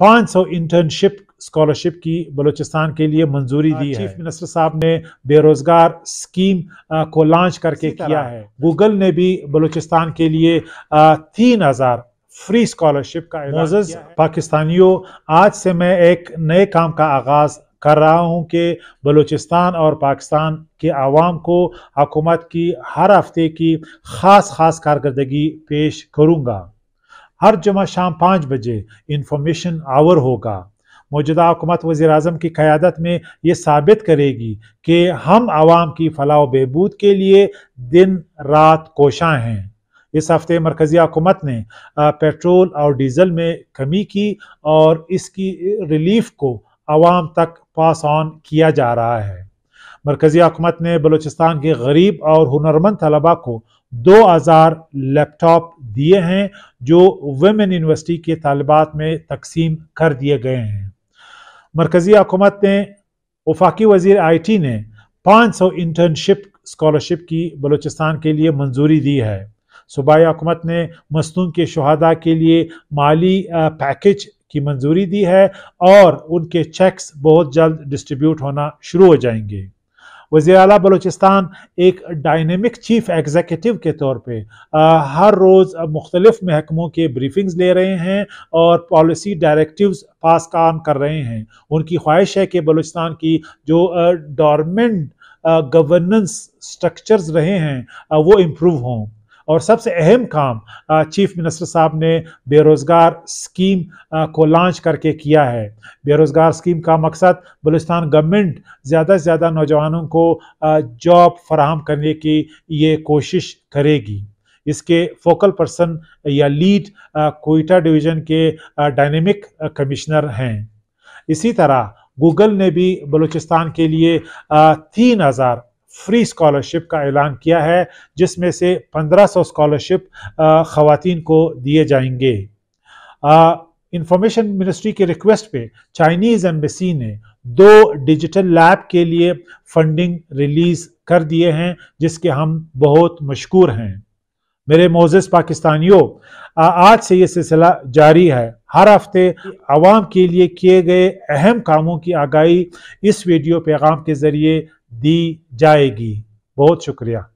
पाँच सौ internship scholarship की बलूचिस्तान के लिए मंजूरी हाँ, दी है चीफ मिनिस्टर साहब ने बेरोजगार स्कीम को लॉन्च करके किया है गूगल ने भी बलूचिस्तान के लिए तीन हजार फ्री स्कॉलरशिप का मोजज पाकिस्तानियों आज से मैं एक नए काम का आगाज कर रहा हूं कि बलूचिस्तान और पाकिस्तान के आवाम को हकूमत की हर हफ्ते की ख़ास ख़ास कारकर्दगी पेश करूंगा हर जुमा शाम पाँच बजे इंफॉर्मेशन आवर होगा मौजूदा हुकूमत वज़ी अजम की क़्यादत में ये साबित करेगी कि हम आवाम की फलाह बहबूद के लिए दिन रात कोशाँ हैं इस हफ्ते मरकज़ी हुकूमत ने पेट्रोल और डीजल में कमी की और इसकी रिलीफ को आवाम तक पास ऑन किया जा रहा है मरकज़ी हुकूमत ने बलूचिस्तान के गरीब और हुनरमंद तलबा को 2000 लैपटॉप दिए हैं जो वेमेन यूनिवर्सिटी के तलबात में तकसीम कर दिए गए हैं मरकज़ी हकूमत ने वफाकी वजीर आई टी ने 500 इंटर्नशिप स्कॉलरशिप की बलूचिस्तान के लिए मंजूरी दी है सूबाई हकूमत ने मस्तूम के शहदा के लिए माली पैकेज की मंजूरी दी है और उनके चेक्स बहुत जल्द डिस्ट्रीब्यूट होना शुरू हो जाएंगे वजी अला बलोचिस्तान एक डायनेमिक चीफ एग्जीक्यूटिव के तौर पर हर रोज़ मुख्तलिफ महकमों के ब्रीफिंग्स ले रहे हैं और पॉलिसी डायरेक्टिव्स पास काम कर रहे हैं उनकी ख्वाहिश है कि बलोचिस्तान की जो डॉर्मेंट गवर्नेंस स्ट्रक्चर्स रहे हैं वो इम्प्रूव हों और सबसे अहम काम चीफ मिनिस्टर साहब ने बेरोज़गार स्कीम को लॉन्च करके किया है बेरोज़गार स्कीम का मकसद बलुस्तान गवर्नमेंट ज़्यादा से ज़्यादा नौजवानों को जॉब फराहम करने की ये कोशिश करेगी इसके फोकल पर्सन या लीड कोयटा डिवीज़न के डायनेमिक कमिश्नर हैं इसी तरह गूगल ने भी बलूचिस्तान के लिए तीन हज़ार फ्री स्कॉलरशिप का ऐलान किया है जिसमें से 1500 स्कॉलरशिप खातन को दिए जाएंगे इंफॉर्मेशन मिनिस्ट्री के रिक्वेस्ट पे चाइनीज़ एम्बेसी ने दो डिजिटल लैब के लिए फंडिंग रिलीज़ कर दिए हैं जिसके हम बहुत मशहूर हैं मेरे मोजिस पाकिस्तानियों आज से ये सिलसिला जारी है हर हफ्ते आवाम के लिए किए गए अहम कामों की आगाही इस वीडियो पैगाम के ज़रिए दी जाएगी बहुत शुक्रिया